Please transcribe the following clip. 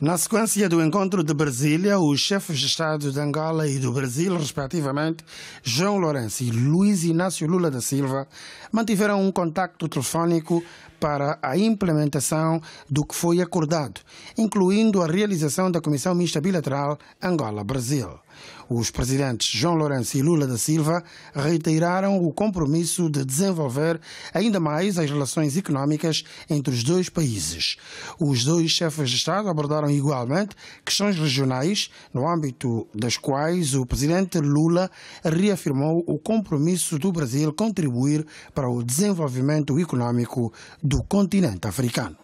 Na sequência do encontro de Brasília, os chefes de Estado de Angola e do Brasil, respectivamente, João Lourenço e Luiz Inácio Lula da Silva, mantiveram um contacto telefónico para a implementação do que foi acordado, incluindo a realização da Comissão Mista Bilateral Angola-Brasil. Os presidentes João Lourenço e Lula da Silva reiteraram o compromisso de desenvolver ainda mais as relações económicas entre os dois países. Os dois chefes de Estado abordaram igualmente questões regionais, no âmbito das quais o presidente Lula reafirmou o compromisso do Brasil contribuir para o desenvolvimento econômico do continente africano.